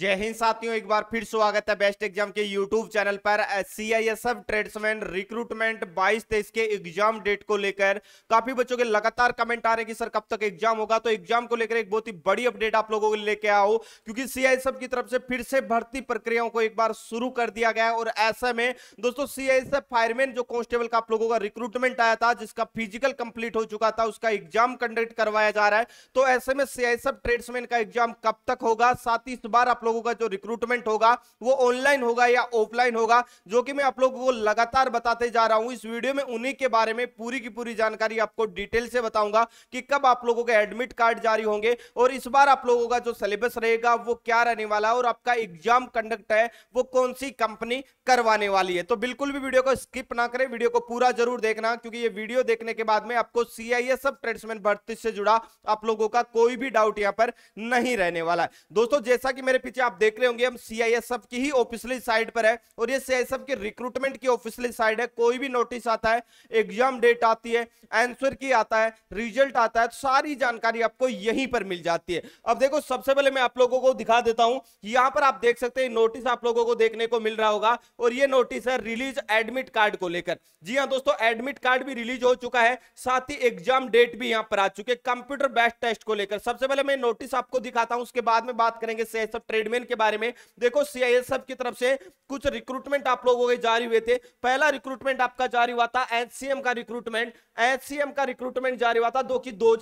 जय हिंद साथियों एक बार फिर स्वागत है बेस्ट एग्जाम के यूट्यूब चैनल पर C I S F tradesman recruitment बाईस तेईस के एग्जाम डेट को लेकर काफी बच्चों के लगातार कमेंट आ रहे हैं कि सर कब तक एग्जाम होगा तो एग्जाम को लेकर एक बहुत ही बड़ी अपडेट आप लोगों को लेके आओ क्योंकि सी आई एस एफ की तरफ से फिर से भर्ती प्रक्रियाओं को एक बार शुरू कर दिया गया और ऐसे में दोस्तों C I S F fireman जो कॉन्स्टेबल का आप लोगों का रिक्रूटमेंट आया था जिसका फिजिकल कंप्लीट हो चुका था उसका एग्जाम कंडक्ट करवाया जा रहा है तो ऐसे में C I S F tradesman का एग्जाम कब तक होगा साथ ही इस बार आप लोगों का जो रिक्रूटमेंट होगा वो ऑनलाइन होगा या ऑफलाइन होगा जो कि मैं आप लोगों को लगातार बताते जा रहा हूँ इस वीडियो में उन्हीं के बारे में पूरी की पूरी जानकारी आपको डिटेल से बताऊंगा कि कब आप लोगों के एडमिट कार्ड जारी होंगे और इस बार आप लोगों का जो सिलेबस रहेगा वो क्या रहने वाला है और आपका एग्जाम कंडक्ट है वो कौन सी कंपनी करवाने वाली है तो बिल्कुल भी वीडियो को स्किप ना करें वीडियो को पूरा जरूर देखना क्योंकि ये वीडियो देखने के बाद में आपको सी आई ट्रेड्समैन भर्ती से जुड़ा आप लोगों का कोई भी डाउट यहां पर नहीं रहने वाला है दोस्तों जैसा कि मेरे पीछे आप देख रहे होंगे हम सीआईएसएफ की ही ऑफिशियल साइड पर है और ये सीआईएसएफ के रिक्रूटमेंट की ऑफिशियल साइड है कोई भी नोटिस आता है एग्जाम डेट आती है आंसर की आता है रिजल्ट आता है तो सारी जानकारी आपको यहीं पर मिल जाती है अब देखो सबसे पहले मैं आप लोगों को दिखा देता हूं यहां पर आप देख सकते हैं नोटिस आप लोगों को देखने को मिल रहा होगा और ये नोटिस है रिलीज एडमिट कार्ड को लेकर जी हाँ दोस्तों एडमिट कार्ड भी रिलीज हो चुका है साथ ही एग्जाम डेट भी यहां पर आ चुके कंप्यूटर बेस्ट टेस्ट को लेकर सबसे पहले मैं नोटिस आपको दिखाता हूं उसके बाद में बात करेंगे ट्रेडमैन के बारे में देखो सीआईएसएफ की तरफ से कुछ रिक्रूटमेंट आप लोगों के जारी हुए थे पहला रिक्रूटमेंट आपका जारी हुआ था एचसीएम का रिक्रूटमेंट एचसीएम का रिक्रूटमेंट जारी हुआ था जो कि दो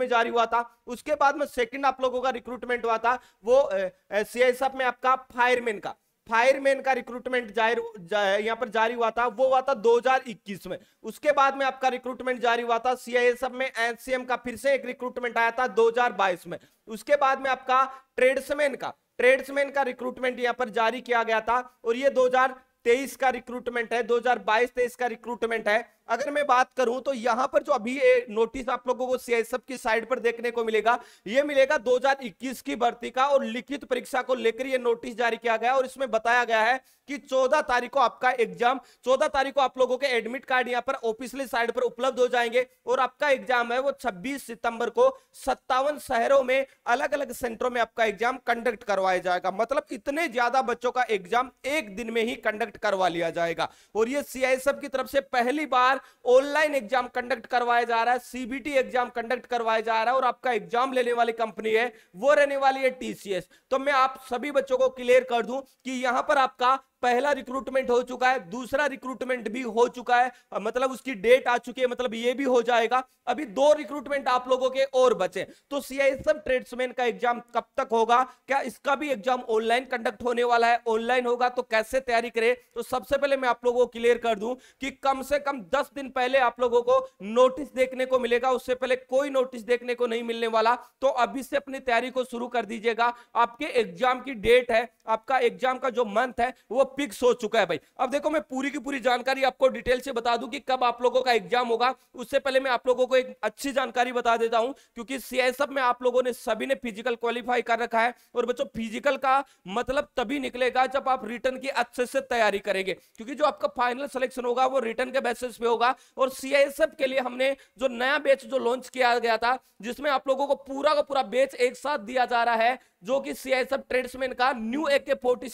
में जारी हुआ था उसके बाद में सेकेंड आप लोगों का रिक्रूटमेंट हुआ था वो सीआईएसएफ में आपका फायरमैन का फायरमैन का रिक्रूटमेंट जाहिर यहाँ पर जारी हुआ था वो हुआ था 2021 में उसके बाद में आपका रिक्रूटमेंट जारी हुआ था सीआईए सब में एनसीएम का फिर से एक रिक्रूटमेंट आया था 2022 में उसके बाद में आपका ट्रेड्समैन का ट्रेड्समैन का रिक्रूटमेंट यहाँ पर जारी किया गया था और ये 2023 का रिक्रूटमेंट है दो हजार का रिक्रूटमेंट है अगर मैं बात करूं तो यहां पर जो अभी ये नोटिस आप लोगों को सीएसएफ की साइड पर देखने को मिलेगा ये मिलेगा 2021 की भर्ती का और लिखित परीक्षा को लेकर ये नोटिस जारी किया गया और इसमें बताया गया है कि 14 तारीख को आपका एग्जाम 14 तारीख को आप लोगों के एडमिट कार्ड यहाँ पर ऑफिसली साइड पर उपलब्ध हो जाएंगे और आपका एग्जाम है वो छब्बीस सितंबर को सत्तावन शहरों में अलग अलग सेंटरों में आपका एग्जाम कंडक्ट करवाया जाएगा मतलब इतने ज्यादा बच्चों का एग्जाम एक दिन में ही कंडक्ट करवा लिया जाएगा और ये सीआईएसएफ की तरफ से पहली बार बार ऑनलाइन एग्जाम कंडक्ट करवाया जा रहा है सीबीटी एग्जाम कंडक्ट करवाया जा रहा है और आपका एग्जाम लेने वाली कंपनी है वो रहने वाली है टीसीएस तो मैं आप सभी बच्चों को क्लियर कर दूं कि यहां पर आपका पहला रिक्रूटमेंट हो चुका है दूसरा रिक्रूटमेंट भी हो चुका है मतलब उसकी डेट आ चुकी है मतलब ये भी हो जाएगा अभी दो रिक्रूटमेंट आप लोगों के और बचे तो सीआईएसएफ ट्रेड्समैन का एग्जाम कब तक होगा क्या इसका भी एग्जाम ऑनलाइन कंडक्ट होने वाला है ऑनलाइन होगा तो कैसे तैयारी करें तो सबसे पहले मैं आप लोगों को क्लियर कर दूं कि कम से कम दस दिन पहले आप लोगों को नोटिस देखने को मिलेगा उससे पहले कोई नोटिस देखने को नहीं मिलने वाला तो अभी से अपनी तैयारी को शुरू कर दीजिएगा आपके एग्जाम की डेट है आपका एग्जाम का जो मंथ है वो फिक्स हो चुका है भाई अब देखो मैं पूरी की पूरी जानकारी आपको डिटेल से बता दूं कि कब आप लोगों का एग्जाम होगा उससे पहले मैं आप लोगों को एक अच्छी जानकारी बता देता हूं क्योंकि सीएसएफ में आप लोगों ने सभी ने फिजिकल क्वालिफाई कर रखा है और बच्चों फिजिकल का मतलब तभी निकलेगा जब आप रिटर्न की अच्छे से तैयारी करेंगे क्योंकि जो आपका फाइनल सिलेक्शन होगा वो रिटर्न के बेसिस पे होगा और सीआईएसएफ के लिए हमने जो नया बैच जो लॉन्च किया गया था जिसमें आप लोगों को पूरा का पूरा बैच एक साथ दिया जा रहा है जो कि सीआईएसएफ ट्रेड्समैन का न्यू एके फोर्टी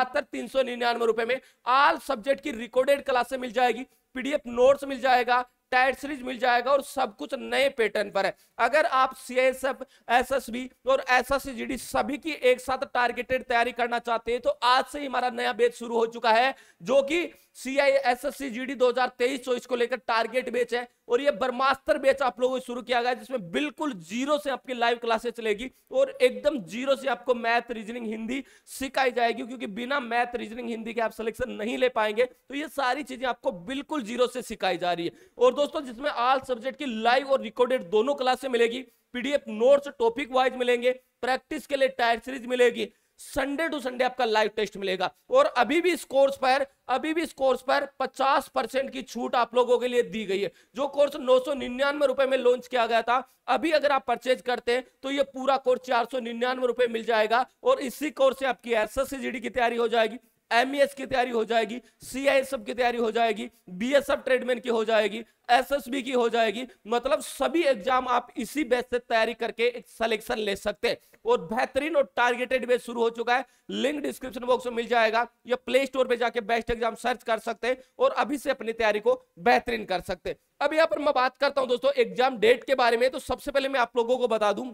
मात्र तीन निन्यानवे रुपए में आल सब्जेक्ट की रिकॉर्डेड क्लासे मिल जाएगी पीडीएफ नोट्स मिल जाएगा टाइट सीरीज मिल जाएगा और सब कुछ नए पैटर्न पर है अगर आप C S F S S B और S S C G D सभी की एक साथ टारगेटेड तैयारी करना चाहते हैं तो आज से ही हमारा नया बेच शुरू हो चुका है जो कि C I S S C G D दो हजार तेईस चौबीस को लेकर टारगेट बेच है और ये बर्मास्तर बेच आप लोगों को शुरू किया गया जिसमें बिल्कुल जीरो से आपकी लाइव क्लासेस चलेगी और एकदम जीरो से आपको मैथ रीजनिंग हिंदी सिखाई जाएगी क्योंकि बिना मैथ रीजनिंग हिंदी के आप सिलेक्शन नहीं ले पाएंगे तो ये सारी चीजें आपको बिल्कुल जीरो से सिखाई जा रही है और दोस्तों जिसमें आल सब्जेक्ट की लाइव और रिकॉर्डेड दोनों क्लासे मिलेगी पीडीएफ नोट्स टॉपिक वाइज मिलेंगे प्रैक्टिस के लिए टायर सीरीज मिलेगी संडे टू संडे आपका लाइव टेस्ट मिलेगा और अभी भी इस कोर्स पर अभी भी इस कोर्स पर 50 परसेंट की छूट आप लोगों के लिए दी गई है जो कोर्स नौ सौ निन्यानवे रुपए में लॉन्च किया गया था अभी अगर आप परचेज करते हैं तो ये पूरा कोर्स चार सौ निन्यानवे रुपए मिल जाएगा और इसी कोर्स से आपकी एस एस की तैयारी हो जाएगी एम e की तैयारी हो जाएगी सी की तैयारी हो जाएगी बी ट्रेडमैन की हो जाएगी एसएसबी की हो जाएगी मतलब सभी एग्जाम आप इसी बेस से तैयारी करके एक सिलेक्शन ले सकते हैं और बेहतरीन और टारगेटेड बेस शुरू हो चुका है लिंक डिस्क्रिप्शन बॉक्स में मिल जाएगा या प्ले स्टोर पर जाके बेस्ट एग्जाम सर्च कर सकते हैं और अभी से अपनी तैयारी को बेहतरीन कर सकते हैं अब यहाँ पर मैं बात करता हूँ दोस्तों एग्जाम डेट के बारे में तो सबसे पहले मैं आप लोगों को बता दूं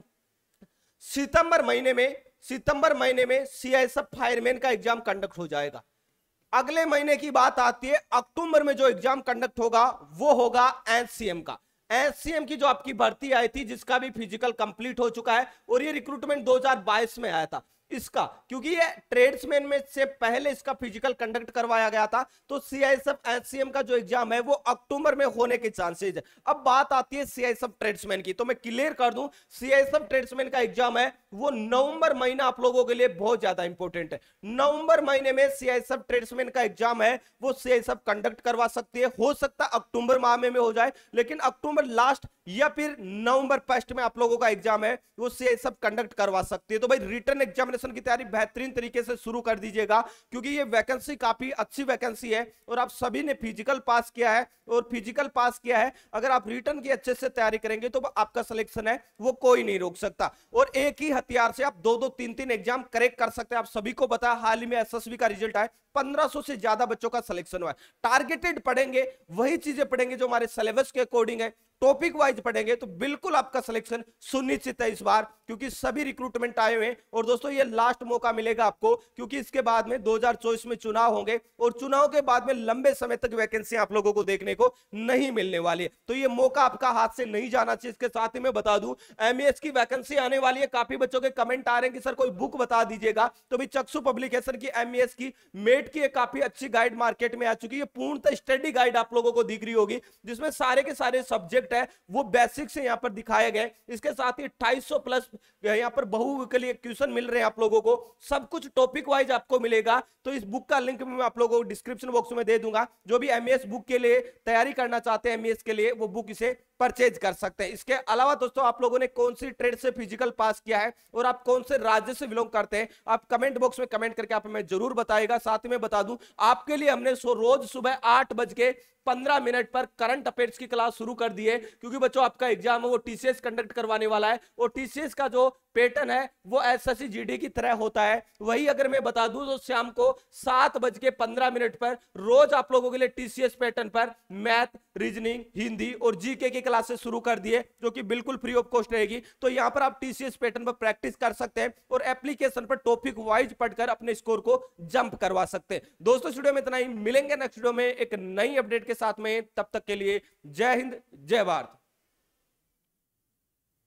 सितंबर महीने में सितंबर महीने में एफ फायरमैन का एग्जाम कंडक्ट हो जाएगा अगले महीने की बात आती है अक्टूबर में जो एग्जाम कंडक्ट होगा वो होगा एनसीएम का एम की जो आपकी भर्ती आई थी जिसका भी फिजिकल कंप्लीट हो चुका है और ये रिक्रूटमेंट 2022 में आया था इसका क्योंकि ये ट्रेड्समैन में से पहले इसका फिजिकल कंडक्ट करवाया गया था तो सीआईएसएफ एचसीएम का जो एग्जाम है वो अक्टूबर में होने के चांसेस है अब बात आती है सीआईएसएफ ट्रेड्समैन की तो मैं क्लियर कर दूं सीआईएसएफ ट्रेड्समैन का एग्जाम है वो नवंबर महीना आप लोगों के लिए बहुत ज्यादा इंपॉर्टेंट है नवंबर महीने में सीआईएसएफ ट्रेड्समैन का एग्जाम है वो सीआईएसएफ कंडक्ट करवा सकती है हो सकता अक्टूबर माह में हो जाए लेकिन अक्टूबर लास्ट या फिर नवंबर फर्स्ट में आप लोगों का एग्जाम है वो सीआईएसएफ कंडक्ट करवा सकती है तो भाई रिटर्न एग्जाम प्रिपरेशन की तैयारी बेहतरीन तरीके से शुरू कर दीजिएगा क्योंकि ये वैकेंसी काफी अच्छी वैकेंसी है और आप सभी ने फिजिकल पास किया है और फिजिकल पास किया है अगर आप रिटर्न की अच्छे से तैयारी करेंगे तो आपका सिलेक्शन है वो कोई नहीं रोक सकता और एक ही हथियार से आप दो दो तीन तीन एग्जाम करेक्ट कर सकते हैं आप सभी को बताया हाल ही में एस का रिजल्ट आए 1500 से ज्यादा बच्चों का सिलेक्शन हुआ है टारगेटेड पढ़ेंगे वही चीजें पढ़ेंगे जो हमारे सिलेबस के अकॉर्डिंग है टॉपिक वाइज पढ़ेंगे तो बिल्कुल आपका सिलेक्शन सुनिश्चित है इस बार क्योंकि सभी रिक्रूटमेंट आए हुए हैं और दोस्तों ये लास्ट मौका मिलेगा आपको क्योंकि इसके बाद में 2024 में चुनाव होंगे और चुनाव के बाद में लंबे समय तक वैकेंसी आप लोगों को देखने को नहीं मिलने वाली तो ये मौका आपका हाथ से नहीं जाना चाहिए इसके साथ ही मैं बता दू एम की वैकेंसी आने वाली है काफी बच्चों के कमेंट आ रहे हैं कि सर कोई बुक बता दीजिएगा तो भी चक्सु पब्लिकेशन की एस की मेट की काफी अच्छी गाइड मार्केट में आ चुकी है पूर्णतः स्टडी गाइड आप लोगों को दिख रही होगी जिसमें सारे के सारे सब्जेक्ट सब्जेक्ट है वो बेसिक से यहाँ पर दिखाए गए इसके साथ ही 2800 प्लस यहाँ पर बहु के लिए क्वेश्चन मिल रहे हैं आप लोगों को सब कुछ टॉपिक वाइज आपको मिलेगा तो इस बुक का लिंक मैं आप लोगों को डिस्क्रिप्शन बॉक्स में दे दूंगा जो भी एम बुक के लिए तैयारी करना चाहते हैं एम के लिए वो बुक इसे परचेज कर सकते हैं इसके अलावा दोस्तों आप लोगों ने कौन सी ट्रेड से फिजिकल पास किया है और आप कौन से राज्य से बिलोंग करते हैं आप कमेंट बॉक्स में कमेंट करके आप हमें जरूर बताएगा साथ में बता दूं आपके लिए हमने सो रोज सुबह आठ बज के पंद्रह मिनट पर करंट अफेयर्स की क्लास शुरू कर दी है क्योंकि बच्चों आपका एग्जाम है वो टीसीएस कंडक्ट करवाने वाला है और टीसीएस का जो पैटर्न है वो एस जीडी की तरह होता है वही अगर मैं बता दूं तो शाम को सात बज के पंद्रह मिनट पर रोज आप लोगों के लिए टीसीएस पैटर्न पर मैथ रीजनिंग हिंदी और जीके के क्लासेस शुरू कर दिए जो कि बिल्कुल फ्री ऑफ कॉस्ट रहेगी तो यहाँ पर आप टीसीएस पैटर्न पर प्रैक्टिस कर सकते हैं और एप्लीकेशन पर टॉपिक वाइज पढ़कर अपने स्कोर को जंप करवा सकते हैं दोस्तों स्टूडियो में इतना ही मिलेंगे नेक्स्ट वीडियो में एक नई अपडेट के साथ में तब तक के लिए जय हिंद जय भारत